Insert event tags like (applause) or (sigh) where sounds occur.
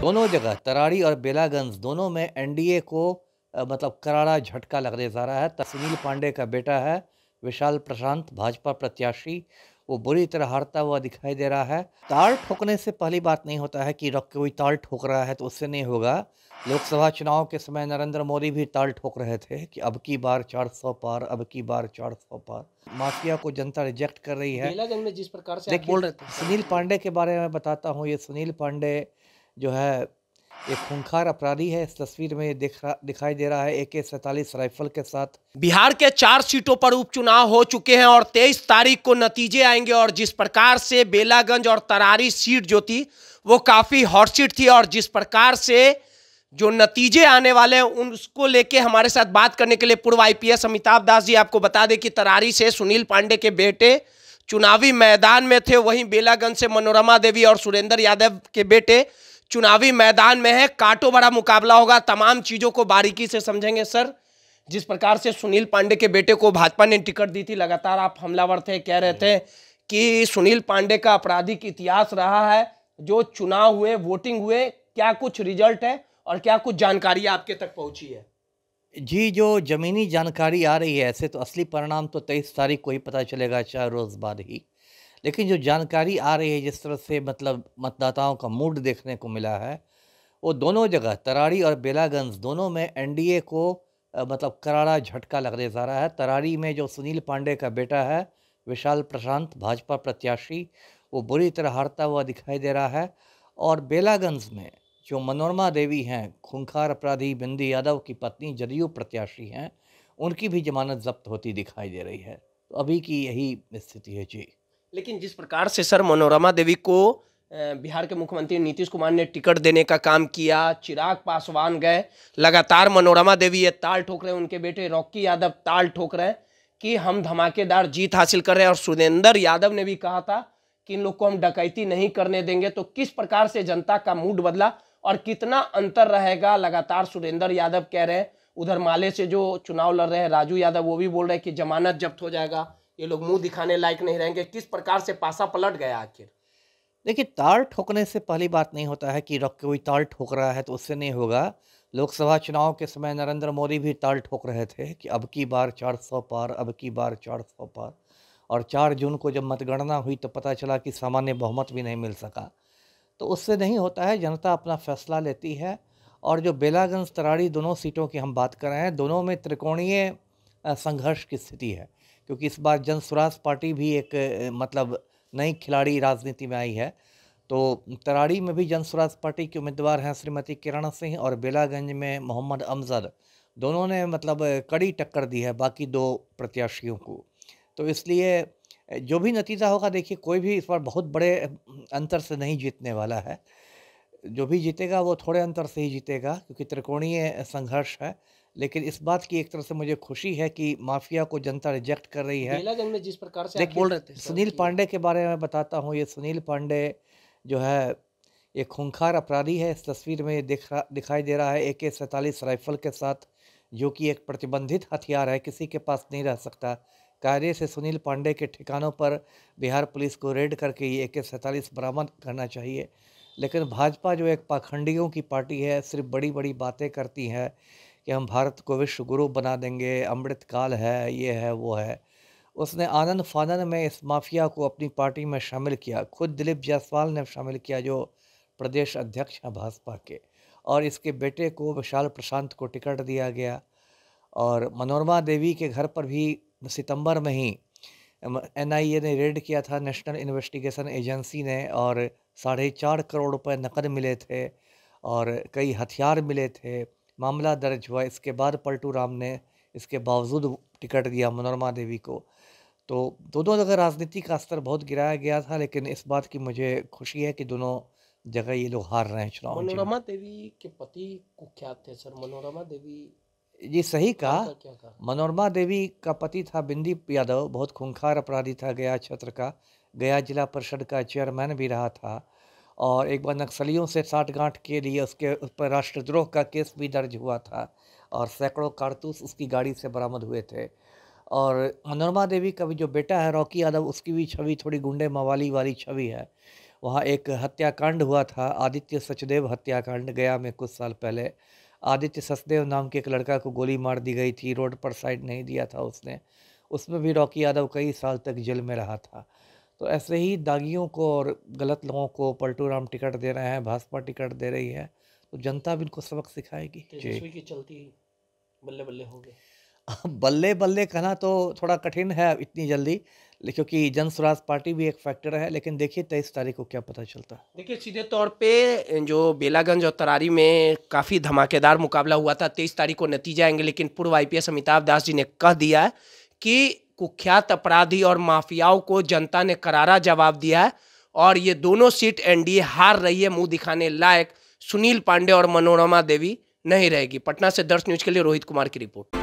दोनों जगह तराड़ी और बेलागंज दोनों में एनडीए को मतलब करारा झटका लगने जा रहा है तस्मील पांडे का बेटा है विशाल प्रशांत भाजपा प्रत्याशी वो बुरी तरह हारता हुआ दिखाई दे रहा है ताल ठोकने से पहली बात नहीं होता है कि कोई ताल ठोक रहा है तो उससे नहीं होगा लोकसभा चुनाव के समय नरेंद्र मोदी भी ताल ठोक रहे थे कि अब की बार 400 पार अब की बार 400 पार माफिया को जनता रिजेक्ट कर रही है में जिस प्रकार से बोल रहे थे सुनील पांडे के बारे में बताता हूँ ये सुनील पांडे जो है एक खूंखार अपराधी है इस तस्वीर में दिखा दिखाई दे रहा है ए के सैतालीस राइफल के साथ बिहार के चार सीटों पर उपचुनाव हो चुके हैं और तेईस तारीख को नतीजे आएंगे और जिस प्रकार से बेलागंज और तरारी सीट जो थी वो काफ़ी हॉट सीट थी और जिस प्रकार से जो नतीजे आने वाले हैं उनको लेके हमारे साथ बात करने के लिए पूर्व आईपीएस अमिताभ दास जी आपको बता दें कि तरारी से सुनील पांडे के बेटे चुनावी मैदान में थे वहीं बेलागंज से मनोरमा देवी और सुरेंद्र यादव के बेटे चुनावी मैदान में है कांटो बड़ा मुकाबला होगा तमाम चीज़ों को बारीकी से समझेंगे सर जिस प्रकार से सुनील पांडे के बेटे को भाजपा ने टिकट दी थी लगातार आप हमलावर थे कह रहे थे कि सुनील पांडे का आपराधिक इतिहास रहा है जो चुनाव हुए वोटिंग हुए क्या कुछ रिजल्ट है और क्या कुछ जानकारी आपके तक पहुंची है जी जो ज़मीनी जानकारी आ रही है ऐसे तो असली परिणाम तो तेईस तारीख को ही पता चलेगा चार रोज़ बाद ही लेकिन जो जानकारी आ रही है जिस तरह से मतलब मतदाताओं का मूड देखने को मिला है वो दोनों जगह तराड़ी और बेलागंज दोनों में एनडीए को मतलब करारा झटका लगने जा रहा है तराड़ी में जो सुनील पांडे का बेटा है विशाल प्रशांत भाजपा प्रत्याशी वो बुरी तरह हारता हुआ दिखाई दे रहा है और बेलागंज में जो मनोरमा देवी हैं खूंखार अपराधी बिंदी यादव की पत्नी जदयू प्रत्याशी हैं उनकी भी जमानत जब्त होती दिखाई दे रही है तो अभी की यही स्थिति है जी लेकिन जिस प्रकार से सर मनोरमा देवी को बिहार के मुख्यमंत्री नीतीश कुमार ने टिकट देने का काम किया चिराग पासवान गए लगातार मनोरमा देवी ये ताल ठोक रहे हैं उनके बेटे रॉकी यादव ताल ठोक रहे हैं कि हम धमाकेदार जीत हासिल कर रहे हैं और सुरेंद्र यादव ने भी कहा था कि इन लोग को हम डकैती नहीं करने देंगे तो किस प्रकार से जनता का मूड बदला और कितना अंतर रहेगा लगातार सुरेंद्र यादव कह रहे हैं उधर माले से जो चुनाव लड़ रहे हैं राजू यादव वो भी बोल रहे हैं कि जमानत जब्त हो जाएगा ये लोग मुंह दिखाने लायक नहीं रहेंगे किस प्रकार से पासा पलट गया आखिर देखिए ताल ठोकने से पहली बात नहीं होता है कि रख कोई ताल ठोक रहा है तो उससे नहीं होगा लोकसभा चुनाव के समय नरेंद्र मोदी भी ताल ठोक रहे थे कि अब की बार चार सौ पार अब की बार चार सौ पार और चार जून को जब मतगणना हुई तो पता चला कि सामान्य बहुमत भी नहीं मिल सका तो उससे नहीं होता है जनता अपना फैसला लेती है और जो बेलागंज तराड़ी दोनों सीटों की हम बात कर रहे हैं दोनों में त्रिकोणीय संघर्ष की स्थिति है क्योंकि इस बार जन स्वराज पार्टी भी एक मतलब नई खिलाड़ी राजनीति में आई है तो तराड़ी में भी जन स्वराज पार्टी के उम्मीदवार हैं श्रीमती किरण सिंह और बेलागंज में मोहम्मद अमजद दोनों ने मतलब कड़ी टक्कर दी है बाकी दो प्रत्याशियों को तो इसलिए जो भी नतीजा होगा देखिए कोई भी इस बार बहुत बड़े अंतर से नहीं जीतने वाला है जो भी जीतेगा वो थोड़े अंतर से ही जीतेगा क्योंकि त्रिकोणीय संघर्ष है लेकिन इस बात की एक तरह से मुझे खुशी है कि माफिया को जनता रिजेक्ट कर रही है में जिस प्रकार से बोल रहे थे सुनील पांडे के बारे में बताता हूँ ये सुनील पांडे जो है एक खूंखार अपराधी है इस तस्वीर में दिखा दिखाई दे रहा है ए के सैंतालीस राइफल के साथ जो कि एक प्रतिबंधित हथियार है किसी के पास नहीं रह सकता कार्य से सुनील पांडे के ठिकानों पर बिहार पुलिस को रेड करके ये ए के सैंतालीस बरामद करना चाहिए लेकिन भाजपा जो एक पाखंडियों की पार्टी है सिर्फ बड़ी बड़ी बातें करती है कि हम भारत को विश्व गुरु बना देंगे अमृत काल है ये है वो है उसने आनंद फानन में इस माफिया को अपनी पार्टी में शामिल किया खुद दिलीप जायसवाल ने शामिल किया जो प्रदेश अध्यक्ष हैं भाजपा के और इसके बेटे को विशाल प्रशांत को टिकट दिया गया और मनोरमा देवी के घर पर भी सितंबर में ही एनआईए ने रेड किया था नेशनल इन्वेस्टिगेशन एजेंसी ने और साढ़े चार करोड़ रुपए नकद मिले थे और कई हथियार मिले थे मामला दर्ज हुआ इसके बाद पलटू राम ने इसके बावजूद टिकट दिया मनोरमा देवी को तो दोनों जगह राजनीति का स्तर बहुत गिराया गया था लेकिन इस बात की मुझे खुशी है कि दोनों जगह ये लोग हार रहे हैं चुनाव मनोरमा देवी के पति कुख्यात थे सर मनोरमा देवी जी सही कहा मनोरमा देवी का पति था बिंदी यादव बहुत खूंखार अपराधी था गया क्षेत्र का गया जिला परिषद का चेयरमैन भी रहा था और एक बार नक्सलियों से साठगांठ के लिए उसके उस पर राष्ट्रद्रोह का केस भी दर्ज हुआ था और सैकड़ों कारतूस उसकी गाड़ी से बरामद हुए थे और मनोरमा देवी का भी जो बेटा है रॉकी यादव उसकी भी छवि थोड़ी गुंडे मवाली वाली छवि है वहाँ एक हत्याकांड हुआ था आदित्य सचदेव हत्याकांड गया में कुछ साल पहले आदित्य सचदेव नाम के एक लड़का को गोली मार दी गई थी रोड पर साइड नहीं दिया था उसने उसमें भी रॉकी यादव कई साल तक जेल में रहा था तो ऐसे ही दागियों को और गलत लोगों को पलटू राम टिकट दे रहे हैं भाजपा टिकट दे रही है तो जनता भी इनको सबक सिखाएगी जी की चलती बल्ले बल्ले होंगे (laughs) बल्ले बल्ले कहना तो थोड़ा कठिन है इतनी जल्दी क्योंकि जन स्वराज पार्टी भी एक फैक्टर है लेकिन देखिए तेईस तारीख को क्या पता चलता है देखिए सीधे तौर पे जो बेलागंज और तरारी में काफ़ी धमाकेदार मुकाबला हुआ था तेईस तारीख को नतीजे आएंगे लेकिन पूर्व आईपीएस अमिताभ दास जी ने कह दिया कि कुख्यात अपराधी और माफियाओं को जनता ने करारा जवाब दिया है और ये दोनों सीट एनडीए हार रही है मुंह दिखाने लायक सुनील पांडे और मनोरमा देवी नहीं रहेगी पटना से दर्श न्यूज के लिए रोहित कुमार की रिपोर्ट